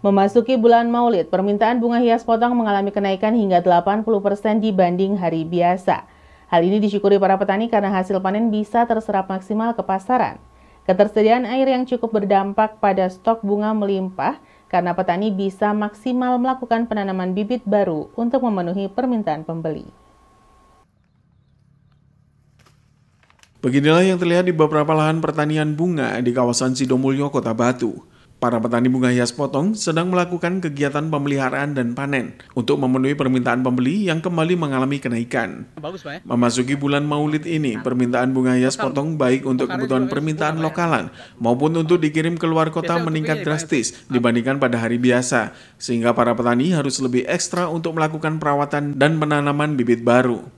Memasuki bulan Maulid, permintaan bunga hias potong mengalami kenaikan hingga 80% dibanding hari biasa. Hal ini disyukuri para petani karena hasil panen bisa terserap maksimal ke pasaran. Ketersediaan air yang cukup berdampak pada stok bunga melimpah karena petani bisa maksimal melakukan penanaman bibit baru untuk memenuhi permintaan pembeli. Beginilah yang terlihat di beberapa lahan pertanian bunga di kawasan Sidomulyo, Kota Batu. Para petani bunga hias potong sedang melakukan kegiatan pemeliharaan dan panen untuk memenuhi permintaan pembeli yang kembali mengalami kenaikan. Ya. Memasuki bulan Maulid ini, permintaan bunga hias potong baik untuk kebutuhan permintaan lokalan maupun untuk dikirim ke luar kota meningkat ya. drastis dibandingkan pada hari biasa, sehingga para petani harus lebih ekstra untuk melakukan perawatan dan penanaman bibit baru.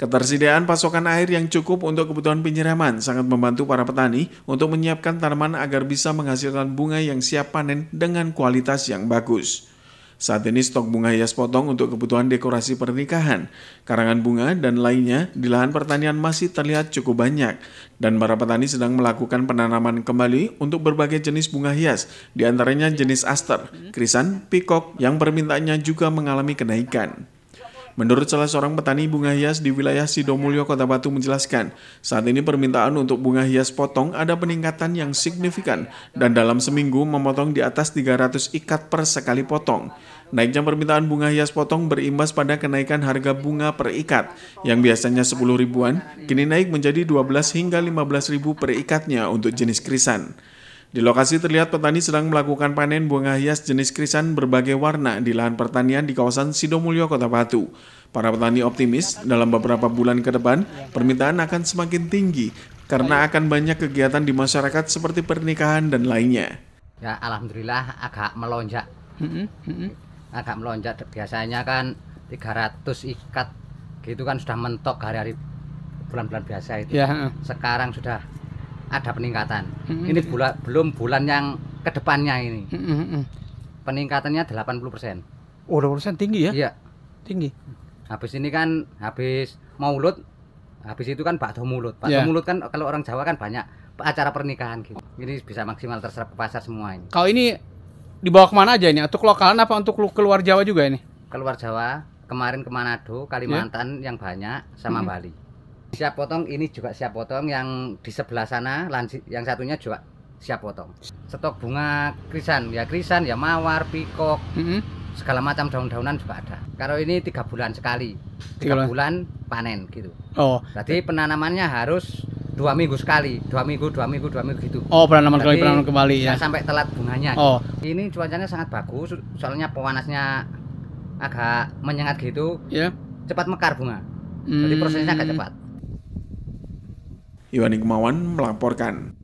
Ketersediaan pasokan air yang cukup untuk kebutuhan penyiraman sangat membantu para petani untuk menyiapkan tanaman agar bisa menghasilkan bunga yang siap panen dengan kualitas yang bagus. Saat ini stok bunga hias potong untuk kebutuhan dekorasi pernikahan, karangan bunga, dan lainnya di lahan pertanian masih terlihat cukup banyak. Dan para petani sedang melakukan penanaman kembali untuk berbagai jenis bunga hias, diantaranya jenis aster, krisan, pikok, yang permintaannya juga mengalami kenaikan. Menurut salah seorang petani bunga hias di wilayah Sidomulyo, Kota Batu menjelaskan, saat ini permintaan untuk bunga hias potong ada peningkatan yang signifikan dan dalam seminggu memotong di atas 300 ikat per sekali potong. Naiknya permintaan bunga hias potong berimbas pada kenaikan harga bunga per ikat yang biasanya 10 ribuan, kini naik menjadi 12 hingga 15 ribu per ikatnya untuk jenis krisan. Di lokasi terlihat petani sedang melakukan panen bunga hias jenis krisan berbagai warna di lahan pertanian di kawasan Sidomulyo, Kota Batu. Para petani optimis dalam beberapa bulan ke depan permintaan akan semakin tinggi karena akan banyak kegiatan di masyarakat seperti pernikahan dan lainnya. Ya alhamdulillah agak melonjak. Agak melonjak biasanya kan 300 ikat gitu kan sudah mentok hari-hari bulan-bulan biasa itu. Ya. Sekarang sudah ada peningkatan. Ini bula, belum bulan yang kedepannya ini. Mm -hmm. Peningkatannya 80%. Oh, persen tinggi ya? Iya. Tinggi. Habis ini kan habis Maulud, habis itu kan bakso mulut. Bakso yeah. mulut kan kalau orang Jawa kan banyak acara pernikahan gitu. Ini bisa maksimal terserap ke pasar semua ini. Kalau ini dibawa kemana aja ini? Untuk lokalan apa untuk keluar Jawa juga ini? Keluar Jawa, kemarin ke Manado, Kalimantan yeah. yang banyak sama mm -hmm. Bali siap potong ini juga siap potong yang di sebelah sana yang satunya juga siap potong stok bunga krisan ya krisan ya mawar pikok mm -hmm. segala macam daun-daunan juga ada kalau ini tiga bulan sekali tiga bulan. bulan panen gitu oh jadi penanamannya harus dua minggu sekali dua minggu dua minggu dua minggu gitu oh penanaman kembali penanaman kembali ya sampai telat bunganya gitu. oh gitu. ini cuacanya sangat bagus soalnya pewanasnya agak menyengat gitu yeah. cepat mekar bunga jadi hmm. prosesnya agak cepat Iwan Ikmawan melaporkan.